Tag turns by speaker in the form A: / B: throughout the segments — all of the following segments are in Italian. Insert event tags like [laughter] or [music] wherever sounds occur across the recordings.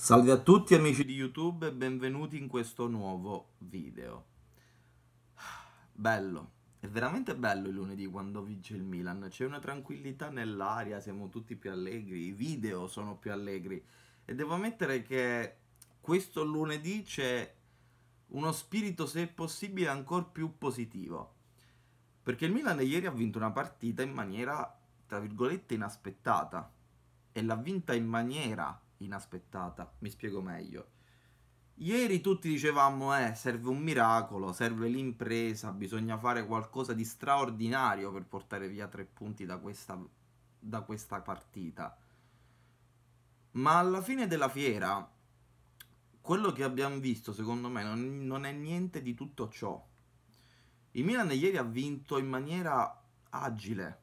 A: Salve a tutti amici di YouTube e benvenuti in questo nuovo video. Bello, è veramente bello il lunedì quando vince il Milan, c'è una tranquillità nell'aria, siamo tutti più allegri, i video sono più allegri e devo ammettere che questo lunedì c'è uno spirito, se possibile, ancora più positivo. Perché il Milan ieri ha vinto una partita in maniera, tra virgolette, inaspettata e l'ha vinta in maniera inaspettata. Mi spiego meglio. Ieri tutti dicevamo, eh, serve un miracolo, serve l'impresa, bisogna fare qualcosa di straordinario per portare via tre punti da questa, da questa partita. Ma alla fine della fiera, quello che abbiamo visto, secondo me, non, non è niente di tutto ciò. Il Milan ieri ha vinto in maniera agile,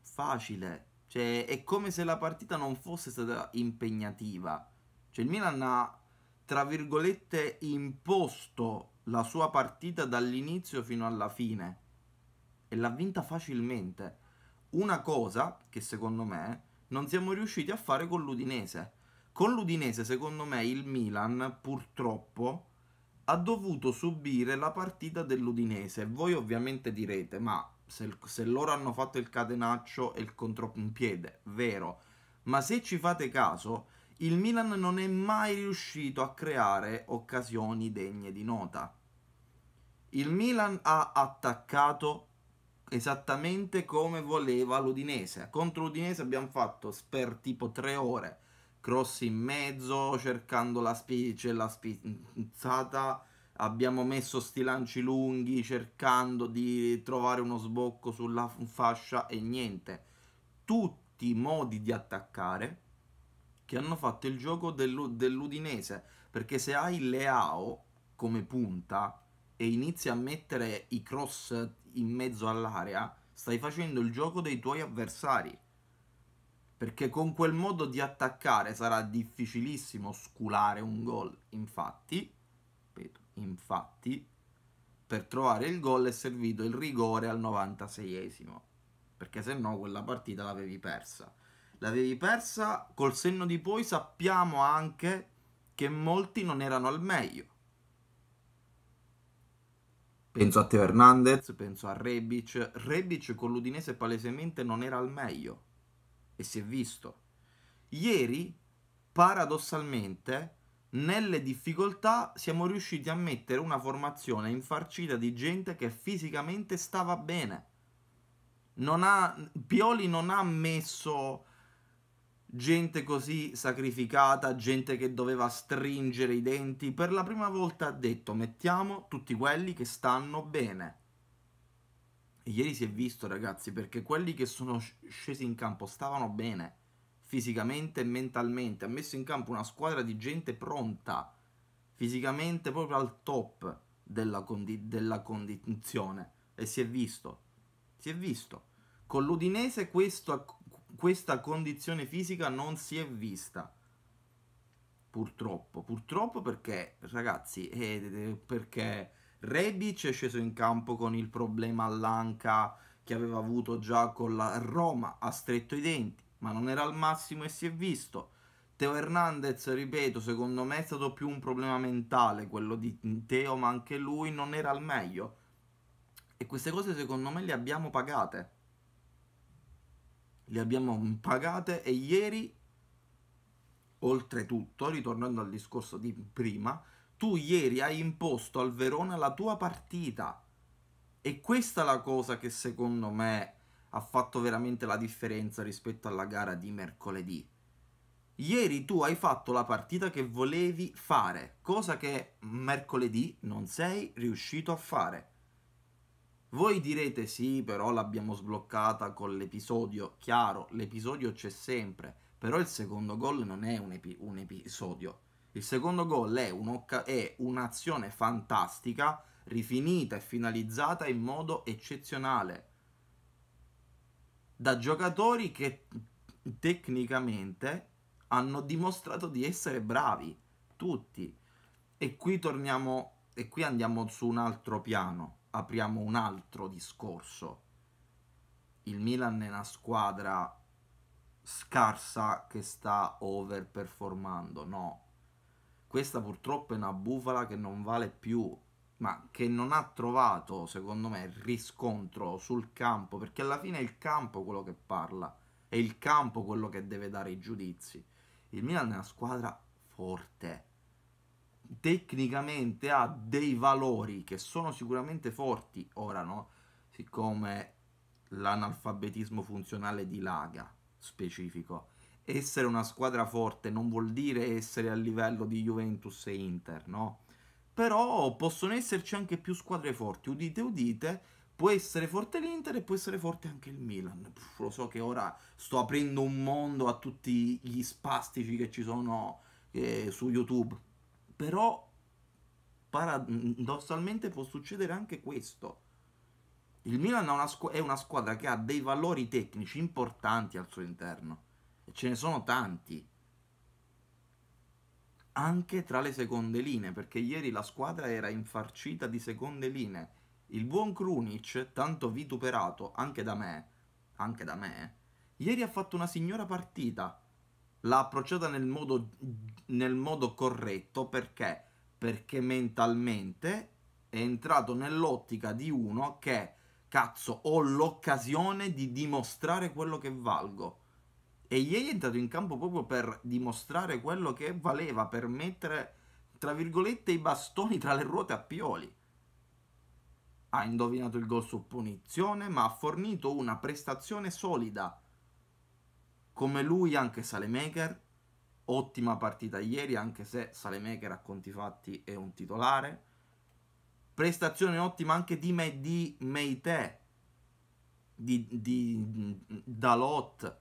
A: facile, cioè, è come se la partita non fosse stata impegnativa. Cioè, il Milan ha, tra virgolette, imposto la sua partita dall'inizio fino alla fine. E l'ha vinta facilmente. Una cosa che secondo me non siamo riusciti a fare con l'Udinese. Con l'Udinese, secondo me, il Milan purtroppo ha dovuto subire la partita dell'Udinese. Voi ovviamente direte, ma se, se loro hanno fatto il catenaccio e il contropiede, vero, ma se ci fate caso, il Milan non è mai riuscito a creare occasioni degne di nota. Il Milan ha attaccato esattamente come voleva l'Udinese. Contro l'Udinese abbiamo fatto per tipo tre ore cross in mezzo, cercando la, spi- la spizzata mm, mm, mm, abbiamo messo sti lanci lunghi cercando di trovare uno sbocco sulla fascia e niente. Tutti i modi di attaccare che hanno fatto il gioco dell'Udinese, perché se hai Leao come punta e inizi a mettere i cross in mezzo all'area, stai facendo il gioco dei tuoi avversari. Perché con quel modo di attaccare sarà difficilissimo sculare un gol. Infatti, infatti, per trovare il gol è servito il rigore al 96esimo, perché se no quella partita l'avevi persa. L'avevi persa col senno di poi sappiamo anche che molti non erano al meglio. Penso a Teo Hernandez, penso a Rebic. Rebic con l'Udinese palesemente non era al meglio e si è visto. Ieri, paradossalmente, nelle difficoltà siamo riusciti a mettere una formazione infarcita di gente che fisicamente stava bene. Non ha, Pioli non ha messo gente così sacrificata, gente che doveva stringere i denti. Per la prima volta ha detto mettiamo tutti quelli che stanno bene. E ieri si è visto ragazzi perché quelli che sono scesi in campo stavano bene fisicamente e mentalmente, ha messo in campo una squadra di gente pronta fisicamente proprio al top della, condi- della condizione e si è visto, si è visto. Con l'Udinese questo, questa condizione fisica non si è vista. Purtroppo, purtroppo perché ragazzi, eh, perché Rebic è sceso in campo con il problema all'anca che aveva avuto già con la Roma, ha stretto i denti ma non era al massimo e si è visto. Teo Hernandez, ripeto, secondo me è stato più un problema mentale quello di Teo, ma anche lui non era al meglio. E queste cose secondo me le abbiamo pagate. Le abbiamo pagate e ieri, oltretutto, ritornando al discorso di prima, tu ieri hai imposto al Verona la tua partita. E questa è la cosa che secondo me ha fatto veramente la differenza rispetto alla gara di mercoledì. Ieri tu hai fatto la partita che volevi fare, cosa che mercoledì non sei riuscito a fare. Voi direte sì, però l'abbiamo sbloccata con l'episodio. Chiaro, l'episodio c'è sempre, però il secondo gol non è un, epi un episodio. Il secondo gol è, un'azione fantastica, rifinita e finalizzata in modo eccezionale da giocatori che tecnicamente hanno dimostrato di essere bravi, tutti. E qui torniamo, e qui andiamo su un altro piano, apriamo un altro discorso. Il Milan è una squadra scarsa che sta overperformando, no. Questa purtroppo è una bufala che non vale più ma che non ha trovato, secondo me, riscontro sul campo, perché alla fine è il campo quello che parla, è il campo quello che deve dare i giudizi. Il Milan è una squadra forte, tecnicamente ha dei valori che sono sicuramente forti, ora no, siccome l'analfabetismo funzionale dilaga specifico. Essere una squadra forte non vuol dire essere a livello di Juventus e Inter, no? però possono esserci anche più squadre forti. Udite, udite, può essere forte l'Inter e può essere forte anche il Milan. Pff, lo so che ora sto aprendo un mondo a tutti gli spastici che ci sono eh, su YouTube, però paradossalmente può succedere anche questo. Il Milan è una, è una squadra che ha dei valori tecnici importanti al suo interno e ce ne sono tanti anche tra le seconde linee, perché ieri la squadra era infarcita di seconde linee. Il buon Krunic, tanto vituperato anche da me, anche da me, ieri ha fatto una signora partita. L'ha approcciata nel modo, nel modo corretto perché? Perché mentalmente è entrato nell'ottica di uno che, cazzo, ho l'occasione di dimostrare quello che valgo e ieri è entrato in campo proprio per dimostrare quello che valeva, per mettere, tra virgolette, i bastoni tra le ruote a Pioli. Ha indovinato il gol su punizione, ma ha fornito una prestazione solida. Come lui anche Salemaker, ottima partita ieri, anche se Salemaker a conti fatti è un titolare. Prestazione ottima anche di, Me- di Meite, di, di Dalot,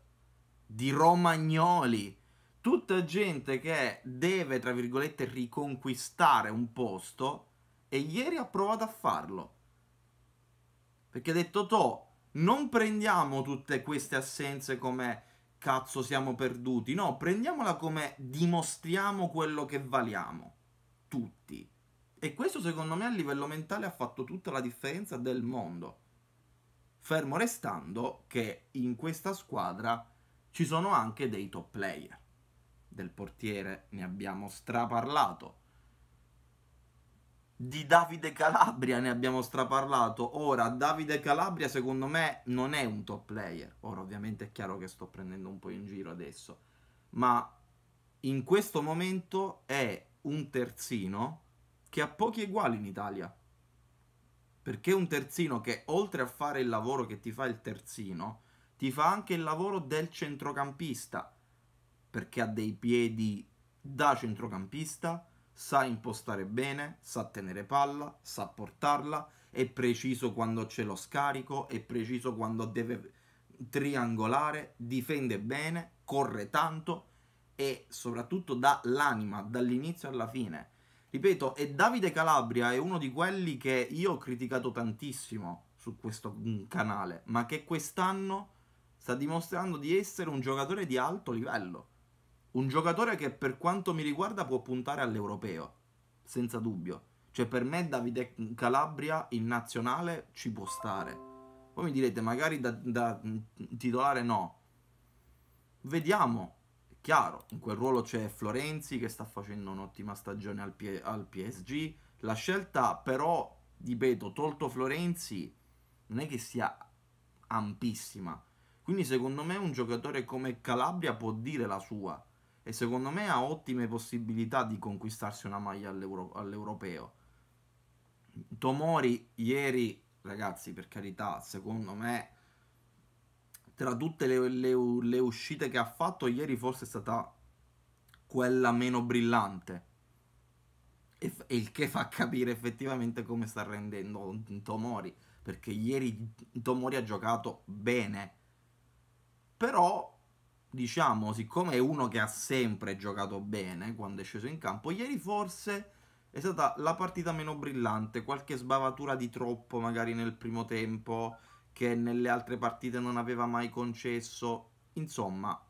A: di romagnoli, tutta gente che deve, tra virgolette, riconquistare un posto e ieri ha provato a farlo. Perché ha detto to, non prendiamo tutte queste assenze come cazzo siamo perduti, no, prendiamola come dimostriamo quello che valiamo. Tutti. E questo secondo me a livello mentale ha fatto tutta la differenza del mondo. Fermo restando che in questa squadra ci sono anche dei top player. Del portiere ne abbiamo straparlato. Di Davide Calabria ne abbiamo straparlato. Ora, Davide Calabria secondo me non è un top player. Ora ovviamente è chiaro che sto prendendo un po' in giro adesso. Ma in questo momento è un terzino che ha pochi uguali in Italia. Perché un terzino che oltre a fare il lavoro che ti fa il terzino, ti fa anche il lavoro del centrocampista, perché ha dei piedi da centrocampista, sa impostare bene, sa tenere palla, sa portarla, è preciso quando c'è lo scarico, è preciso quando deve triangolare, difende bene, corre tanto e soprattutto dà l'anima dall'inizio alla fine. Ripeto, e Davide Calabria è uno di quelli che io ho criticato tantissimo su questo mm, canale, ma che quest'anno sta dimostrando di essere un giocatore di alto livello. Un giocatore che per quanto mi riguarda può puntare all'europeo, senza dubbio. Cioè per me Davide Calabria in nazionale ci può stare. Voi mi direte magari da, da mm, titolare no. Vediamo. È chiaro, in quel ruolo c'è Florenzi che sta facendo un'ottima stagione al, P- al PSG. La scelta però, ripeto, tolto Florenzi, non è che sia ampissima quindi secondo me un giocatore come Calabria può dire la sua e secondo me ha ottime possibilità di conquistarsi una maglia all'euro- all'europeo. Tomori ieri, ragazzi, per carità, secondo me tra tutte le, le, le uscite che ha fatto ieri forse è stata quella meno brillante. E, e il che fa capire effettivamente come sta rendendo Tomori, perché ieri Tomori ha giocato bene però diciamo, siccome è uno che ha sempre giocato bene quando è sceso in campo, ieri forse è stata la partita meno brillante, qualche sbavatura di troppo magari nel primo tempo che nelle altre partite non aveva mai concesso. Insomma,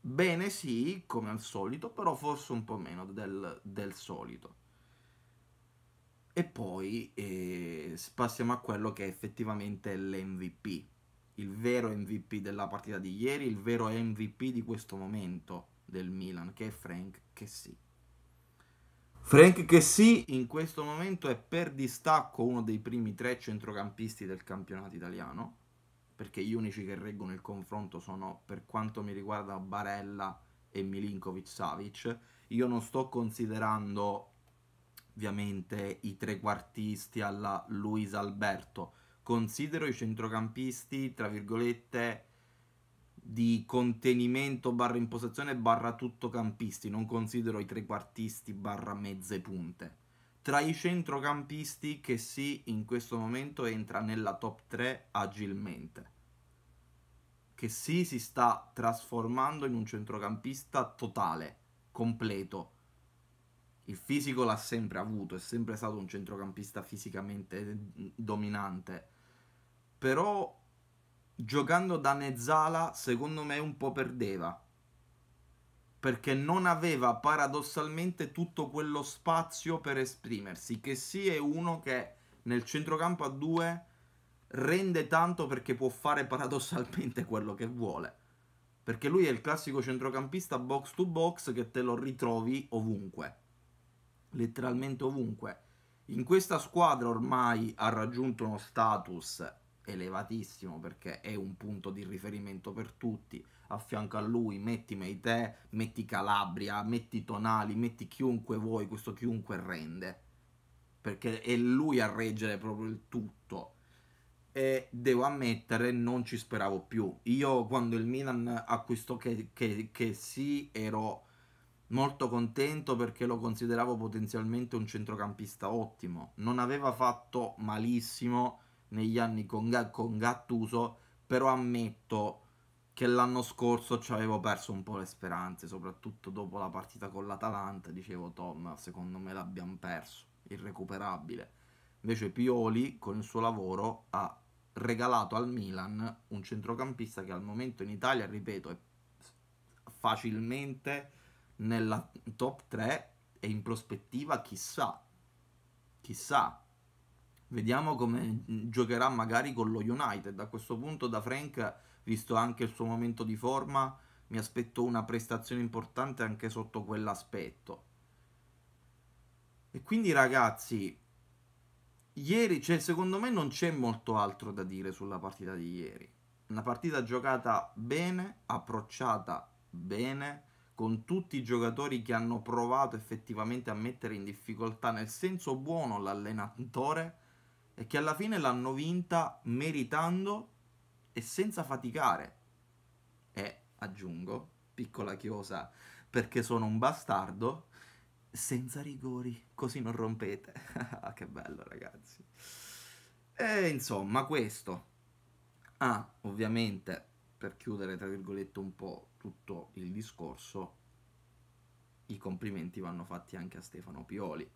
A: bene sì, come al solito, però forse un po' meno del, del solito. E poi eh, passiamo a quello che è effettivamente l'MVP il vero MVP della partita di ieri, il vero MVP di questo momento del Milan, che è Frank Chessy. Frank Chessy in questo momento è per distacco uno dei primi tre centrocampisti del campionato italiano, perché gli unici che reggono il confronto sono, per quanto mi riguarda, Barella e Milinkovic Savic. Io non sto considerando ovviamente i trequartisti alla Luis Alberto, considero i centrocampisti, tra virgolette, di contenimento barra impostazione barra tutto campisti, non considero i trequartisti barra mezze punte. Tra i centrocampisti che sì, in questo momento entra nella top 3 agilmente. Che sì, si sta trasformando in un centrocampista totale, completo. Il fisico l'ha sempre avuto, è sempre stato un centrocampista fisicamente eh, dominante però giocando da Nezala secondo me un po' perdeva perché non aveva paradossalmente tutto quello spazio per esprimersi che sì è uno che nel centrocampo a due rende tanto perché può fare paradossalmente [laughs] quello che vuole perché lui è il classico centrocampista box to box che te lo ritrovi ovunque letteralmente ovunque in questa squadra ormai ha raggiunto uno status elevatissimo perché è un punto di riferimento per tutti. A fianco a lui metti Meite, metti Calabria, metti Tonali, metti chiunque vuoi, questo chiunque rende. Perché è lui a reggere proprio il tutto. E devo ammettere, non ci speravo più. Io quando il Milan acquistò che, che, che sì, ero molto contento perché lo consideravo potenzialmente un centrocampista ottimo. Non aveva fatto malissimo negli anni con, con Gattuso, però ammetto che l'anno scorso ci avevo perso un po' le speranze, soprattutto dopo la partita con l'Atalanta, dicevo Tom, secondo me l'abbiamo perso, irrecuperabile. Invece Pioli con il suo lavoro ha regalato al Milan un centrocampista che al momento in Italia, ripeto, è facilmente nella top 3 e in prospettiva chissà, chissà, Vediamo come mm, giocherà magari con lo United. A questo punto da Frank, visto anche il suo momento di forma, mi aspetto una prestazione importante anche sotto quell'aspetto. E quindi ragazzi, ieri, cioè, secondo me non c'è molto altro da dire sulla partita di ieri. Una partita giocata bene, approcciata bene, con tutti i giocatori che hanno provato effettivamente a mettere in difficoltà nel senso buono l'allenatore e che alla fine l'hanno vinta meritando e senza faticare. E aggiungo, piccola chiosa, perché sono un bastardo, senza rigori, così non rompete. [laughs] Ah, che bello ragazzi. E insomma questo. Ah, ovviamente, per chiudere tra virgolette un po' tutto il discorso, i complimenti vanno fatti anche a Stefano Pioli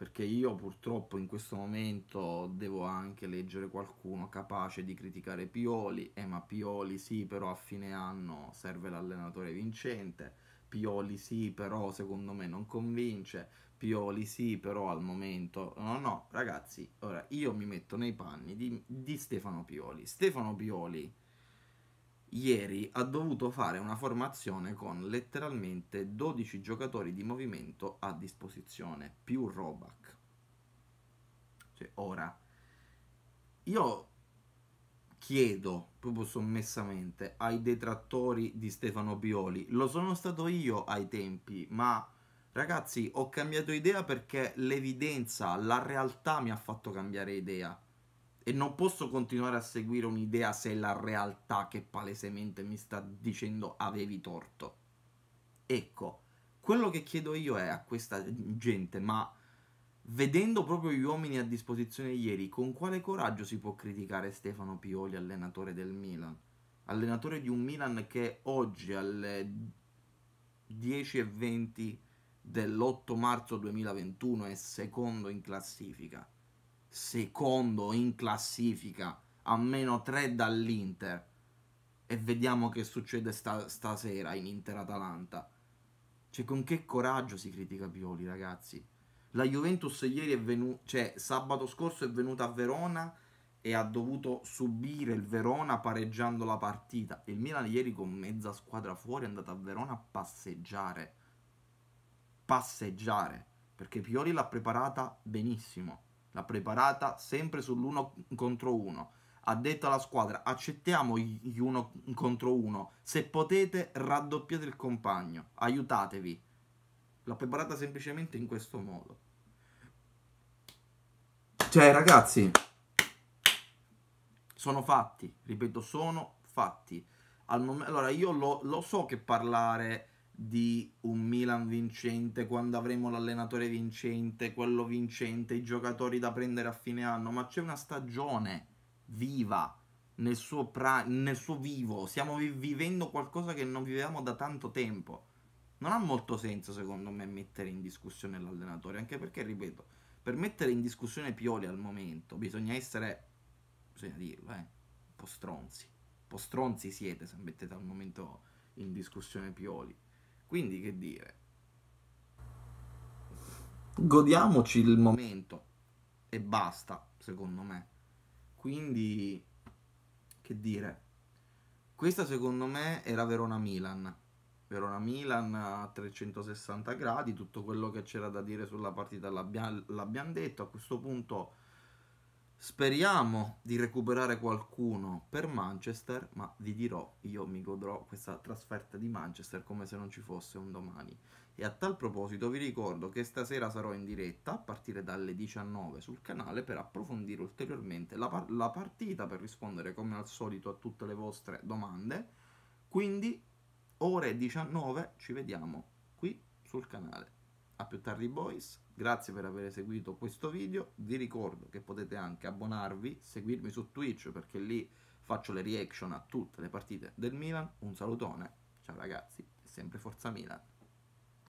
A: perché io purtroppo in questo momento devo anche leggere qualcuno capace di criticare Pioli, eh ma Pioli sì però a fine anno serve l'allenatore vincente, Pioli sì però secondo me non convince, Pioli sì però al momento no no ragazzi, ora io mi metto nei panni di, di Stefano Pioli, Stefano Pioli ieri ha dovuto fare una formazione con letteralmente 12 giocatori di movimento a disposizione, più Robac. Cioè, ora, io chiedo proprio sommessamente ai detrattori di Stefano Bioli, lo sono stato io ai tempi, ma ragazzi ho cambiato idea perché l'evidenza, la realtà mi ha fatto cambiare idea e non posso continuare a seguire un'idea se è la realtà che palesemente mi sta dicendo avevi torto. Ecco, quello che chiedo io è a questa gente, ma vedendo proprio gli uomini a disposizione ieri, con quale coraggio si può criticare Stefano Pioli, allenatore del Milan? Allenatore di un Milan che oggi alle 10.20 dell'8 marzo 2021 è secondo in classifica secondo in classifica, a meno 3 dall'Inter. E vediamo che succede sta- stasera in Inter-Atalanta. Cioè, con che coraggio si critica Pioli, ragazzi. La Juventus ieri è venuta, cioè sabato scorso è venuta a Verona e ha dovuto subire il Verona pareggiando la partita. Il Milan ieri con mezza squadra fuori è andato a Verona a passeggiare. Passeggiare. Perché Pioli l'ha preparata benissimo l'ha preparata sempre sull'1 contro 1. Ha detto alla squadra accettiamo gli 1 contro 1, se potete raddoppiate il compagno, aiutatevi. L'ha preparata semplicemente in questo modo. Cioè ragazzi, sono fatti, ripeto, sono fatti. allora io lo, lo so che parlare di un Milan vincente, quando avremo l'allenatore vincente, quello vincente, i giocatori da prendere a fine anno, ma c'è una stagione viva nel suo, pra- nel suo vivo, stiamo vi- vivendo qualcosa che non vivevamo da tanto tempo. Non ha molto senso secondo me mettere in discussione l'allenatore, anche perché, ripeto, per mettere in discussione Pioli al momento bisogna essere, bisogna dirlo, eh, un po' stronzi. Un po' stronzi siete se mettete al momento in discussione Pioli quindi che dire? Godiamoci il momento e basta, secondo me. Quindi, che dire? Questa secondo me era Verona-Milan. Verona-Milan a 360 gradi, tutto quello che c'era da dire sulla partita l'abbiamo detto. A questo punto Speriamo di recuperare qualcuno per Manchester, ma vi dirò, io mi godrò questa trasferta di Manchester come se non ci fosse un domani. E a tal proposito vi ricordo che stasera sarò in diretta a partire dalle 19 sul canale per approfondire ulteriormente la, par- la partita, per rispondere come al solito a tutte le vostre domande. Quindi ore 19 ci vediamo qui sul canale a più tardi boys, grazie per aver seguito questo video, vi ricordo che potete anche abbonarvi, seguirmi su Twitch perché lì faccio le reaction a tutte le partite del Milan, un salutone, ciao ragazzi, sempre Forza Milan!